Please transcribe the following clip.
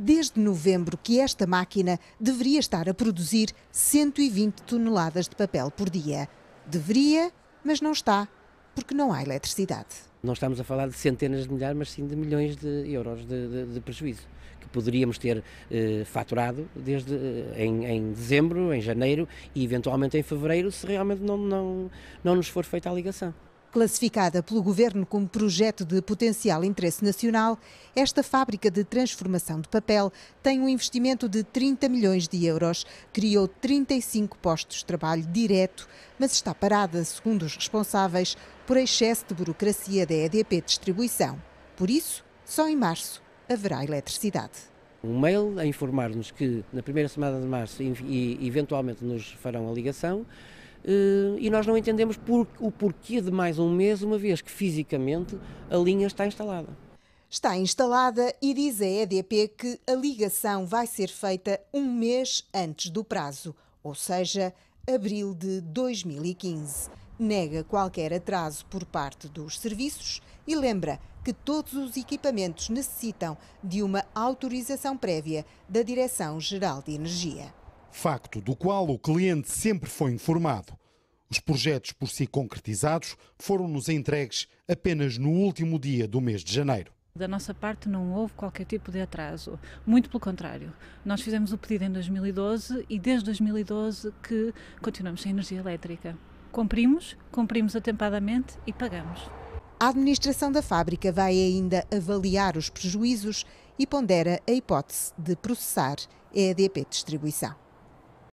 desde novembro que esta máquina deveria estar a produzir 120 toneladas de papel por dia. Deveria, mas não está, porque não há eletricidade. Não estamos a falar de centenas de milhares, mas sim de milhões de euros de, de, de prejuízo que poderíamos ter eh, faturado desde eh, em, em, dezembro, em janeiro e eventualmente em fevereiro, se realmente não, não, não nos for feita a ligação. Classificada pelo governo como projeto de potencial interesse nacional, esta fábrica de transformação de papel tem um investimento de 30 milhões de euros, criou 35 postos de trabalho direto, mas está parada, segundo os responsáveis, por excesso de burocracia da EDP Distribuição. Por isso, só em março haverá eletricidade um mail a informar-nos que na primeira semana de março e eventualmente nos farão a ligação eh, e nós não entendemos por, o porquê de mais um mês, uma vez que fisicamente a linha está instalada. Está instalada e diz a EDP que a ligação vai ser feita um mês antes do prazo, ou seja, abril de 2015. Nega qualquer atraso por parte dos serviços e lembra que todos os equipamentos necessitam de uma autorização prévia da Direção-Geral de Energia facto do qual o cliente sempre foi informado. Os projetos por si concretizados foram-nos entregues apenas no último dia do mês de janeiro. Da nossa parte não houve qualquer tipo de atraso, muito pelo contrário. Nós fizemos o pedido em 2012 e desde 2012 que continuamos sem energia elétrica. Cumprimos, cumprimos atempadamente e pagamos. A administração da fábrica vai ainda avaliar os prejuízos e pondera a hipótese de processar a EDP Distribuição.